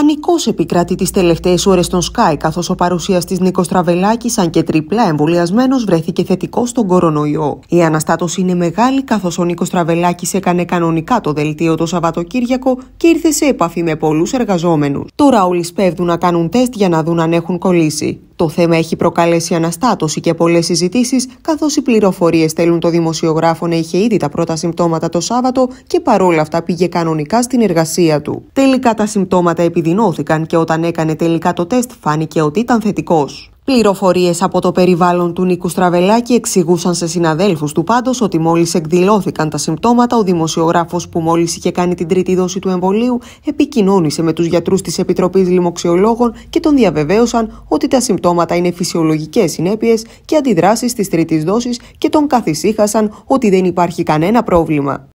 Πανικό επικρατεί τις τελευταίες ώρες στον Sky, καθώς ο παρουσιαστή Νίκος Τραβελάκης, αν και τριπλά εμβολιασμένος, βρέθηκε θετικό στον κορονοϊό. Η αναστάτωση είναι μεγάλη, καθώς ο Νίκος Τραβελάκης έκανε κανονικά το δελτίο το Σαββατοκύριακο και ήρθε σε επαφή με πολλούς εργαζόμενους. Τώρα όλοι σπέβδουν να κάνουν τεστ για να δουν αν έχουν κολλήσει. Το θέμα έχει προκαλέσει αναστάτωση και πολλές συζητήσεις, καθώς οι πληροφορίες στέλνουν το δημοσιογράφο να είχε ήδη τα πρώτα συμπτώματα το Σάββατο και παρόλα αυτά πήγε κανονικά στην εργασία του. Τελικά τα συμπτώματα επιδεινώθηκαν και όταν έκανε τελικά το τεστ φάνηκε ότι ήταν θετικός. Πληροφορίες από το περιβάλλον του Νίκου Στραβελάκη εξηγούσαν σε συναδέλφους του πάντως ότι μόλις εκδηλώθηκαν τα συμπτώματα, ο δημοσιογράφος που μόλις είχε κάνει την τρίτη δόση του εμβολίου επικοινώνησε με τους γιατρούς της Επιτροπής Λιμοξιολόγων και τον διαβεβαίωσαν ότι τα συμπτώματα είναι φυσιολογικές συνέπειες και αντιδράσεις της τρίτης δόσης και τον καθησύχασαν ότι δεν υπάρχει κανένα πρόβλημα.